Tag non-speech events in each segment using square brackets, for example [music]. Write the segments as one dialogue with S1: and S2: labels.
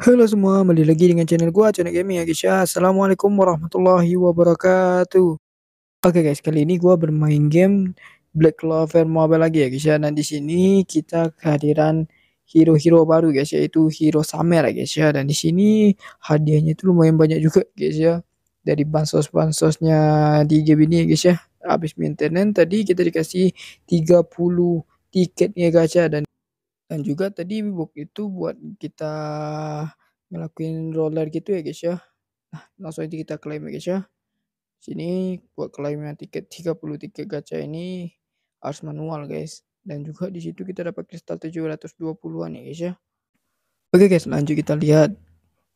S1: Halo semua, kembali lagi dengan channel gua, channel gaming ya guys ya. Assalamualaikum warahmatullahi wabarakatuh. Oke guys, kali ini gua bermain game Black Clover Mobile lagi ya guys ya. Dan di sini kita kehadiran hero-hero baru guys yaitu hero Samer ya guys ya. Dan di sini hadiahnya itu lumayan banyak juga guys ya. Dari bansos-bansosnya di game ini ya guys ya. Habis maintenance tadi kita dikasih 30 tiketnya guys ya dan dan juga tadi book itu buat kita ngelakuin roller gitu ya guys ya. Nah, langsung aja kita claim ya guys ya. Sini buat klaimnya tiket 33 gacha ini harus manual guys. Dan juga di situ kita dapat kristal 720-an ya guys ya. Oke guys, lanjut kita lihat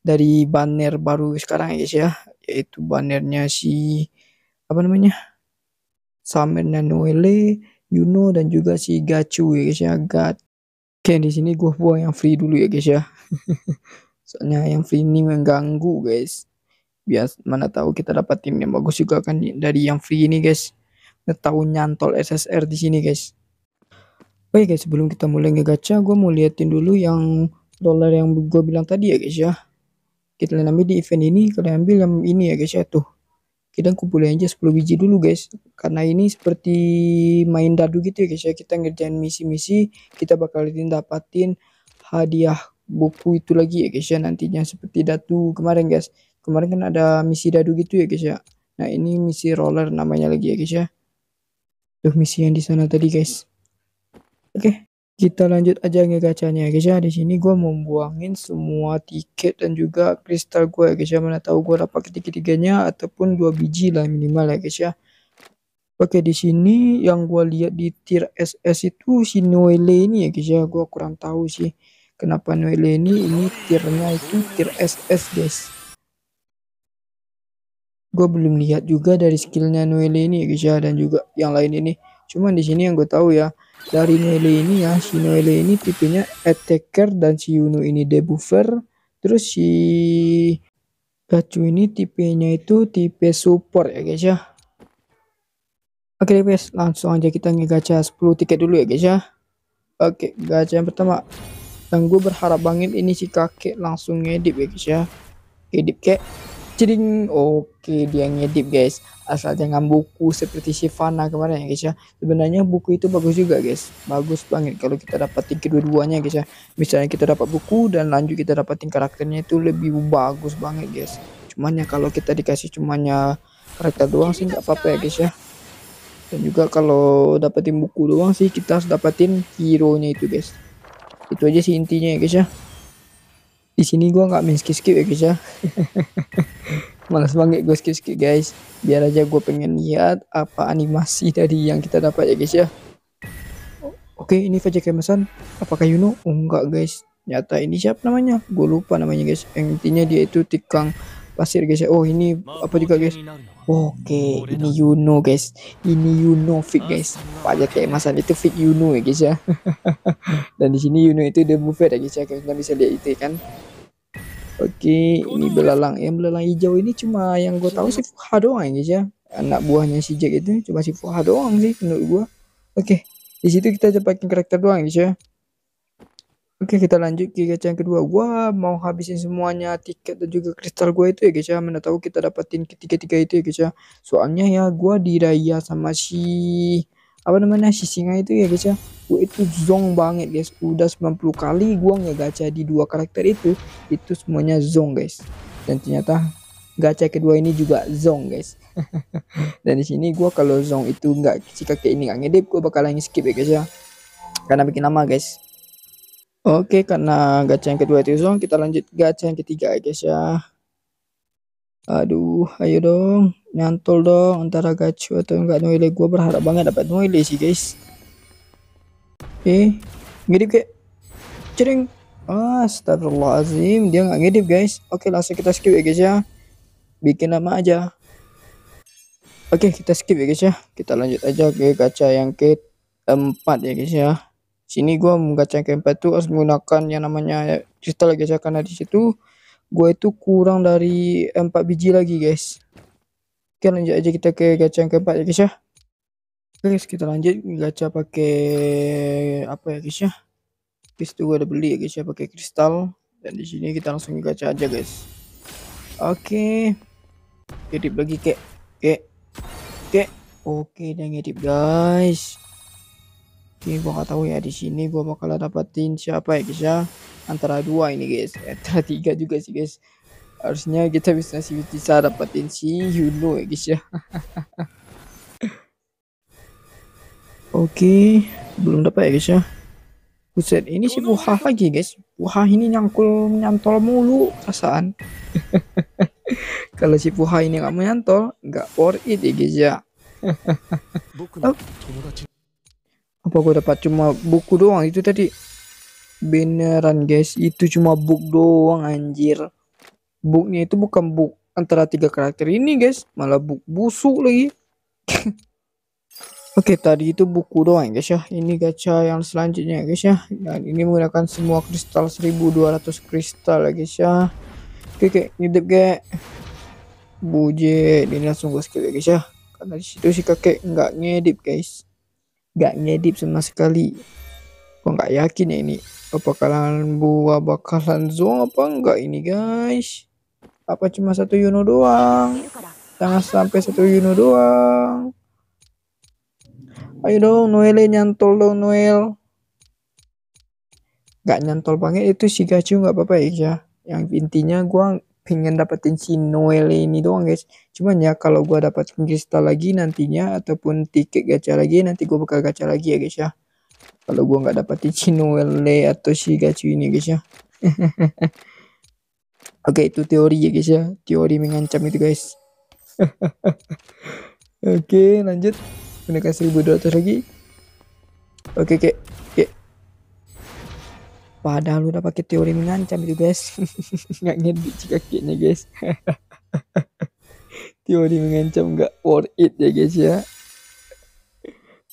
S1: dari banner baru sekarang ya guys ya, yaitu bannernya si apa namanya? Summer Nanuele, Yuno dan juga si Gachu ya guys ya, Gat Oke, di sini gua buang yang free dulu ya guys ya. [laughs] Soalnya yang free ini mengganggu guys. Biar mana tahu kita dapat tim yang bagus juga kan dari yang free ini guys. Tahu nyantol SSR di sini guys. Oke guys, sebelum kita mulai ngegacha, gua mau liatin dulu yang dolar yang gua bilang tadi ya guys ya. Kita ambil di event ini, kalian ambil yang ini ya guys ya tuh kita kumpulin aja 10 biji dulu guys karena ini seperti main dadu gitu ya guys ya kita ngerjain misi-misi kita bakal dapatin hadiah buku itu lagi ya guys ya nantinya seperti dadu kemarin guys kemarin kan ada misi dadu gitu ya guys ya nah ini misi roller namanya lagi ya guys ya tuh misi yang di sana tadi guys oke okay. Kita lanjut aja ke kacanya ya guys ya. Di sini gue membuangin semua tiket dan juga kristal gue ya guys ya. Mana tahu gue dapat ketiga-tiganya ataupun dua biji lah minimal ya guys ya. Oke di sini yang gue lihat di tier SS itu si Noelle ini ya guys ya. Gue kurang tahu sih kenapa Noelle ini ini tiernya itu tier SS guys. Gue belum lihat juga dari skillnya Noelle ini ya guys ya dan juga yang lain ini. Cuman di sini yang gue tahu ya dari Nele ini ya si Nele ini tipenya attacker dan si Yuno ini debuffer terus si Gacu ini tipenya itu tipe support ya guys ya oke guys langsung aja kita ngegacha 10 tiket dulu ya guys ya oke gacha yang pertama dan gue berharap banget ini si kakek langsung ngedip ya guys ya ngedip kek Jering, oke dia ngedip guys. Asal jangan buku seperti Sivana kemarin ya guys ya. Sebenarnya buku itu bagus juga guys. Bagus banget kalau kita dapatin kedua-duanya guys ya. Misalnya kita dapat buku dan lanjut kita dapatin karakternya itu lebih bagus banget guys. Cuman ya kalau kita dikasih cumannya karakter doang sih nggak apa-apa ya guys ya. Dan juga kalau dapetin buku doang sih kita harus dapetin hero-nya itu guys. Itu aja sih intinya ya guys ya. Di sini gua nggak main skip-skip ya guys ya. [laughs] Males banget gue skip-skip guys. Biar aja gue pengen lihat apa animasi dari yang kita dapat ya guys ya. Oke, ini Fajar kemasan. Apakah Yuno? Oh, enggak guys. Nyata ini siapa namanya? Gue lupa namanya guys. Yang intinya dia itu tikang pasir guys. ya. Oh, ini apa juga guys? Oke, ini Yuno guys. Ini Yuno fit guys. Fajar kemasan itu fit Yuno ya guys ya. [laughs] Dan di sini Yuno itu the buffet ya guys ya. Kalian bisa lihat itu ya, kan. Oke, ini belalang. Yang belalang hijau ini cuma yang gue tahu sih Fuha doang aja. Ya, ya. Anak buahnya si Jack itu cuma si Fuha doang sih menurut gue. Oke, di situ kita cepatin karakter doang aja. Ya, Oke, kita lanjut ke gacha yang kedua. Gua mau habisin semuanya tiket dan juga kristal gue itu ya guys ya. Mana tahu kita dapatin ketiga-tiga itu ya guys ya. Soalnya ya gue diraya sama si apa namanya si singa itu ya guys ya gue itu zong banget guys udah 90 kali gue nggak gacha di dua karakter itu itu semuanya zong guys dan ternyata gacha kedua ini juga zong guys [laughs] dan di sini gua kalau zong itu nggak si kakek ini nggak ngedip gue bakalan skip ya guys ya karena bikin nama guys Oke, karena gacha yang kedua itu zong, kita lanjut gacha yang ketiga ya guys ya. Aduh, ayo dong nyantol dong antara gacu atau enggak noile gua berharap banget dapat noile sih guys oke okay. ngedip kayak cering astagfirullahaladzim dia nggak ngedip guys oke okay, langsung kita skip ya guys ya bikin nama aja oke okay, kita skip ya guys ya kita lanjut aja ke kaca yang ke empat ya guys ya sini gue kaca yang keempat tuh harus menggunakan yang namanya ya, kristal ya guys ya karena disitu situ gue itu kurang dari empat biji lagi guys Oke lanjut aja kita ke gacha yang keempat ya guys ya. Oke guys kita lanjut gacha pakai apa ya guys ya. Bis tuh gue udah beli ya guys ya pakai kristal dan di sini kita langsung gacha aja guys. Oke. Edit lagi kek. Kek. Kek. Oke dan ngedip guys. Oke gua gak tahu ya di sini gua bakal dapetin siapa ya guys ya. Antara dua ini guys. Eh, antara tiga juga sih guys harusnya kita bisa bisa dapetin si Yuno ya guys ya [laughs] oke belum dapat ya guys ya Buset ini si puhah lagi guys Puhah ini nyangkul nyantol mulu perasaan [laughs] kalau si buha ini nggak menyantol nggak worth it ya guys ya [laughs] oh. apa gue dapat cuma buku doang itu tadi beneran guys itu cuma buku doang anjir buknya itu bukan buk antara tiga karakter ini guys, malah buk busuk lagi. [laughs] Oke, okay, tadi itu buku doang guys ya. Ini gacha yang selanjutnya guys ya. Dan ini menggunakan semua kristal 1200 kristal ya guys ya. Oke, okay, okay, ngidip Buje, ini langsung gue skip ya guys ya. Karena disitu si kakek nggak ngedip guys. Nggak ngedip sama sekali. kok nggak yakin ya ini. apa kalian buah bakalan zoom apa enggak ini guys apa cuma satu Yuno doang jangan sampai satu Yuno doang ayo dong Noel eh, nyantol dong Noel nggak nyantol banget itu si Gacu nggak apa-apa ya yang intinya gua pengen dapetin si Noel ini doang guys cuman ya kalau gua dapat kristal lagi nantinya ataupun tiket gacha lagi nanti gua bakal gacha lagi ya guys ya kalau gua nggak dapetin si Noel atau si Gacu ini guys ya [laughs] Oke, itu teori ya guys ya. Teori mengancam itu guys. [laughs] Oke, okay, lanjut. Menekan 1200 lagi. Oke, okay, oke. Padahal udah pakai teori mengancam itu guys. [laughs] nggak ngedit kakinya guys. [laughs] teori mengancam nggak worth it ya guys ya.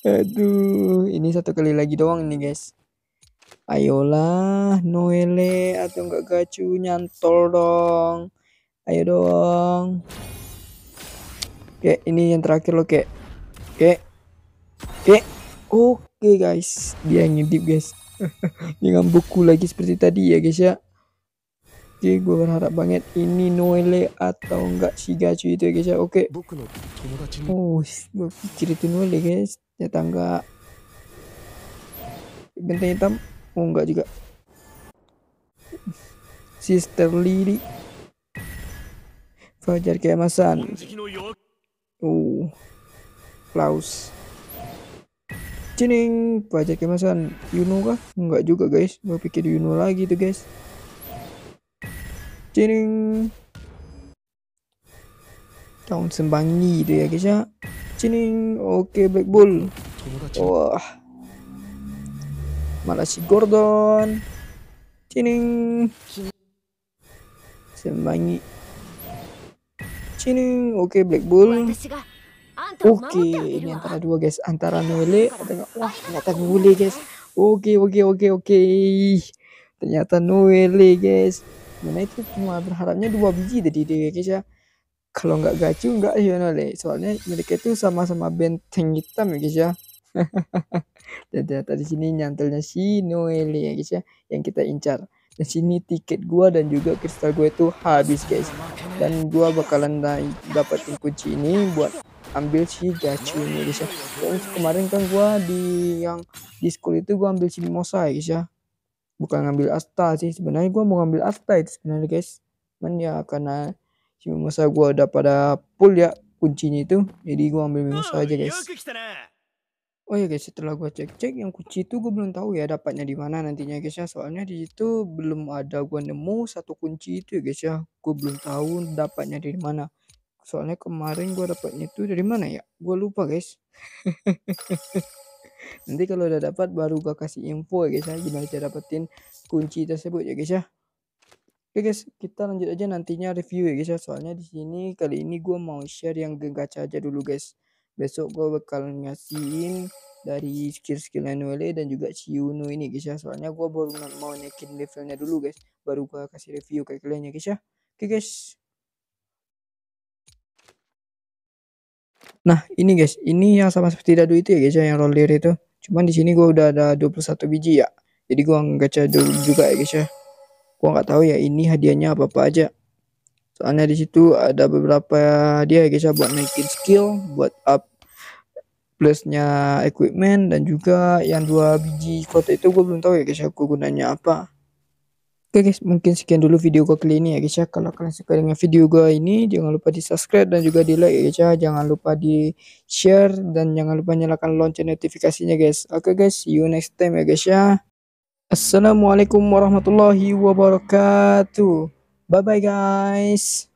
S1: Aduh, ini satu kali lagi doang nih guys. Ayolah, Noele atau enggak gacu nyantol dong. Ayo dong. Oke, ini yang terakhir loh, Kek. Oke. Oke. Oke, guys. Dia ngedip, guys. [laughs] dengan buku lagi seperti tadi ya, guys ya. Oke, gue berharap banget ini Noele atau enggak si gacu itu ya guys ya. Oke. Oh, gue pikir itu Noele guys. Ternyata enggak. Benteng hitam. Oh enggak juga. Sister Lily. Fajar Kemasan. Oh. Klaus. Cining. Fajar Kemasan. Yuno kah? Enggak juga guys. Gue pikir Yuno lagi tuh guys. Cining. Tahun sembangi itu ya guys ya. Cining. Oke Black Bull. Wah malah si Gordon? Cining. Sembangi. Cining. Oke, okay, Black Bull. Oke, okay, ini antara dua guys, antara melee atau wah, ternyata melee guys. Oke, okay, oke, okay, oke, okay, oke. Ternyata Nule guys. Mana itu cuma berharapnya dua biji tadi deh guys ya. Kalau nggak gacu nggak ya nole. Soalnya mereka itu sama-sama benteng hitam ya guys ya. [laughs] dan ternyata di sini nyantelnya si Noelle ya guys ya yang kita incar dan sini tiket gua dan juga kristal gue itu habis guys dan gua bakalan dapetin kunci ini buat ambil si gacu ini guys ya dan kemarin kan gua di yang di school itu gua ambil si mimosa guys ya bukan ngambil asta sih sebenarnya gua mau ngambil asta itu sebenarnya guys cuman ya karena si mimosa gua udah pada full ya kuncinya itu jadi gua ambil mimosa aja guys Oh ya guys, setelah gua cek-cek yang kunci itu gua belum tahu ya dapatnya di mana nantinya guys ya. Soalnya di situ belum ada gua nemu satu kunci itu ya guys ya. Gua belum tahu dapatnya di mana. Soalnya kemarin gua dapatnya itu dari mana ya? Gua lupa guys. [laughs] Nanti kalau udah dapat baru gua kasih info ya guys ya gimana cara dapetin kunci tersebut ya guys ya. Oke guys, kita lanjut aja nantinya review ya guys ya. Soalnya di sini kali ini gua mau share yang gacha aja dulu guys besok gue bakal ngasihin dari skill-skill Anuele dan juga si Yuno ini guys ya soalnya gue baru mau naikin levelnya dulu guys baru gue kasih review kayak kalian ya guys ya oke guys nah ini guys ini yang sama seperti dadu itu ya guys ya yang roller itu cuman di sini gue udah ada 21 biji ya jadi gue ngegacha dulu juga ya guys ya gue nggak tahu ya ini hadiahnya apa apa aja Soalnya di situ ada beberapa dia ya guys ya buat naikin skill, buat up plusnya equipment dan juga yang dua biji kota itu gue belum tahu ya guys aku ya, gunanya apa oke guys mungkin sekian dulu video gue kali ini ya guys ya kalau kalian suka dengan video gue ini jangan lupa di subscribe dan juga di like ya guys ya jangan lupa di share dan jangan lupa nyalakan lonceng notifikasinya guys oke guys see you next time ya guys ya assalamualaikum warahmatullahi wabarakatuh Bye-bye guys!